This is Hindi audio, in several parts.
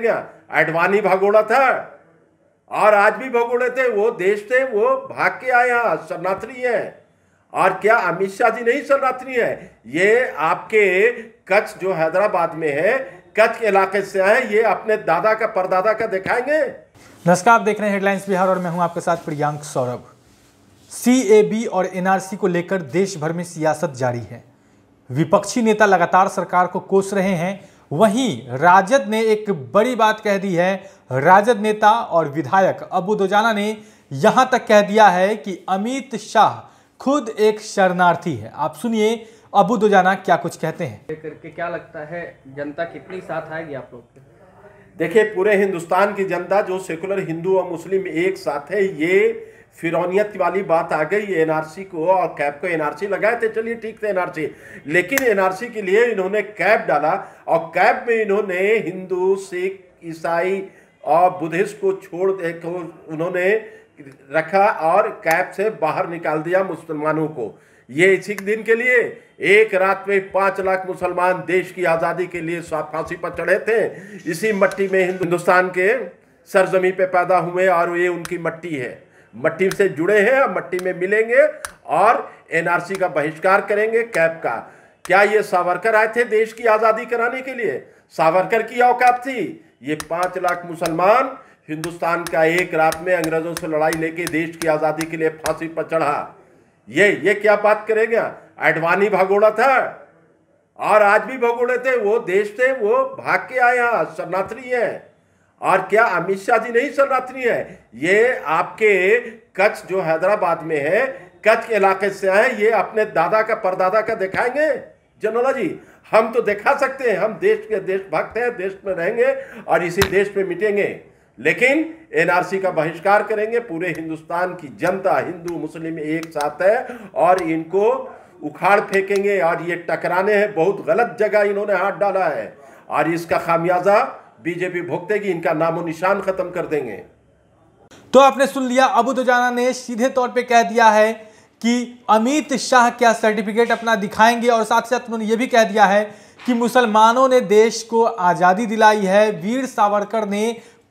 क्या अडवाणी भगोड़ा था और आज भी भगोड़े थे वो देश थे वो भाग के आए यहाँ शरणार्थी है और क्या अमित शाह जी नहीं शरणार्थी है ये आपके कच्छ जो हैदराबाद में है कच्छ के इलाके से है ये अपने दादा का परदादा का दिखाएंगे नमस्कार आप देख रहे हैं हेडलाइंस बिहार और मैं हूं आपके साथ प्रियांक सौरभ सी और एनआरसी को लेकर देश भर में सियासत जारी है विपक्षी नेता लगातार सरकार को कोस रहे हैं वहीं राजद ने एक बड़ी बात कह दी है राजद नेता और विधायक अबू दोजाना ने यहां तक कह दिया है कि अमित शाह खुद एक शरणार्थी है आप सुनिए अबू दोजाना क्या कुछ कहते हैं करके क्या लगता है जनता कितनी साथ आएगी आप लोग देखिए पूरे हिंदुस्तान की जनता जो सेकुलर हिंदू और मुस्लिम एक साथ है ये फिरौनियत वाली बात आ गई एनआरसी को और कैब को एनआरसी लगाए थे चलिए ठीक थे एनआरसी लेकिन एनआरसी के लिए इन्होंने कैब डाला और कैब में इन्होंने हिंदू सिख ईसाई और बुद्धिस्ट को छोड़ को उन्होंने रखा और कैब से बाहर निकाल दिया मुसलमानों को ये इसी दिन के लिए एक रात में पांच लाख मुसलमान देश की आज़ादी के लिए फांसी पर चढ़े थे इसी मट्टी में हिंदुस्तान के सरजमी पे पैदा हुए और ये उनकी मट्टी है मट्टी से जुड़े हैं हम मट्टी में मिलेंगे और एनआरसी का बहिष्कार करेंगे कैप का क्या ये सावरकर आए थे देश की आज़ादी कराने के लिए सावरकर की औकात थी ये पांच लाख मुसलमान हिंदुस्तान का एक रात में अंग्रेजों से लड़ाई लेके देश की आज़ादी के लिए फांसी पर चढ़ा ये ये क्या बात करेंगे अडवानी भगोड़ा था और आज भी भगोड़े थे वो देश थे वो भाग के आए यहाँ शरणार्थी है और क्या अमित शाह जी नहीं शरणार्थी है ये आपके कच्छ जो हैदराबाद में है कच्छ के इलाके से आए ये अपने दादा का परदादा का दिखाएंगे जनोला जी हम तो दिखा सकते हैं हम देश के देशभक्त हैं देश में रहेंगे और इसी देश में मिटेंगे लेकिन एनआरसी का बहिष्कार करेंगे पूरे हिंदुस्तान की जनता हिंदू मुस्लिम एक साथ है और इनको उखाड़ फेंकेंगे और ये टकराने हैं बहुत गलत जगह इन्होंने हाथ डाला है और इसका खामियाजा बीजेपी भुगतेगी इनका नामो निशान खत्म कर देंगे तो आपने सुन लिया अबू दुजाना ने सीधे तौर पे कह दिया है कि अमित शाह क्या सर्टिफिकेट अपना दिखाएंगे और साथ ही साथ उन्होंने ये भी कह दिया है कि मुसलमानों ने देश को आज़ादी दिलाई है वीर सावरकर ने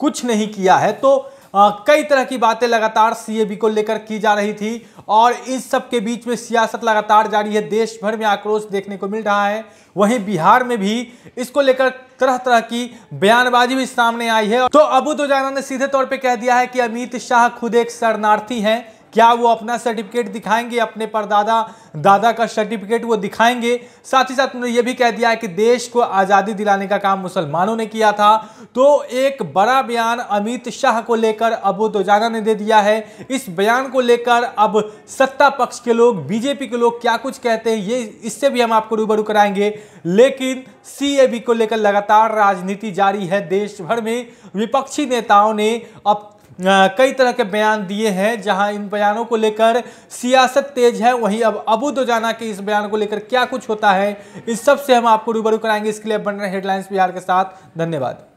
कुछ नहीं किया है तो कई तरह की बातें लगातार सीएबी को लेकर की जा रही थी और इस सब के बीच में सियासत लगातार जारी है देश भर में आक्रोश देखने को मिल रहा है वहीं बिहार में भी इसको लेकर तरह तरह की बयानबाजी भी सामने आई है तो अबू दुजाना ने सीधे तौर पर कह दिया है कि अमित शाह खुद एक शरणार्थी हैं क्या वो अपना सर्टिफिकेट दिखाएंगे अपने परदादा दादा का सर्टिफिकेट वो दिखाएंगे साथ ही साथ उन्होंने ये भी कह दिया है कि देश को आज़ादी दिलाने का काम मुसलमानों ने किया था तो एक बड़ा बयान अमित शाह को लेकर अबू दोजाना ने दे दिया है इस बयान को लेकर अब सत्ता पक्ष के लोग बीजेपी के लोग क्या कुछ कहते हैं ये इससे भी हम आपको रूबरू कराएंगे लेकिन सीएबी को लेकर लगातार राजनीति जारी है देश भर में विपक्षी नेताओं ने अब कई तरह के बयान दिए हैं जहां इन बयानों को लेकर सियासत तेज है वहीं अब अबू दोजाना के इस बयान को लेकर क्या कुछ होता है इस सब से हम आपको रूबरू कराएंगे इसके लिए बन रहे हेडलाइंस बिहार के साथ धन्यवाद